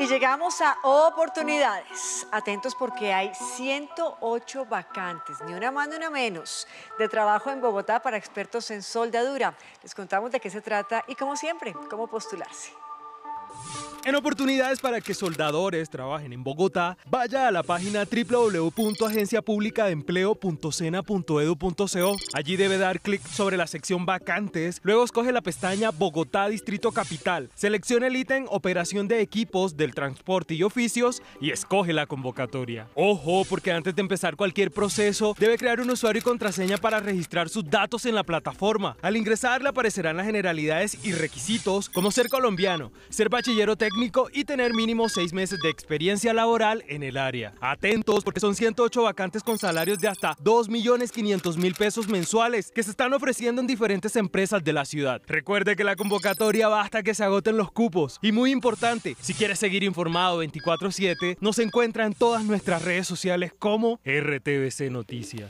Y llegamos a oportunidades. Atentos porque hay 108 vacantes, ni una más ni una menos, de trabajo en Bogotá para expertos en soldadura. Les contamos de qué se trata y, como siempre, cómo postularse. En oportunidades para que soldadores trabajen en Bogotá, vaya a la página www.agenciapublicadeempleo.cena.edu.co. Allí debe dar clic sobre la sección vacantes, luego escoge la pestaña Bogotá Distrito Capital, seleccione el ítem Operación de equipos del transporte y oficios y escoge la convocatoria. Ojo, porque antes de empezar cualquier proceso, debe crear un usuario y contraseña para registrar sus datos en la plataforma. Al ingresar le aparecerán las generalidades y requisitos como ser colombiano, ser bachillero técnico y tener mínimo seis meses de experiencia laboral en el área. Atentos porque son 108 vacantes con salarios de hasta 2.500.000 pesos mensuales que se están ofreciendo en diferentes empresas de la ciudad. Recuerde que la convocatoria va hasta que se agoten los cupos. Y muy importante, si quieres seguir informado 24/7, nos encuentra en todas nuestras redes sociales como RTBC Noticias.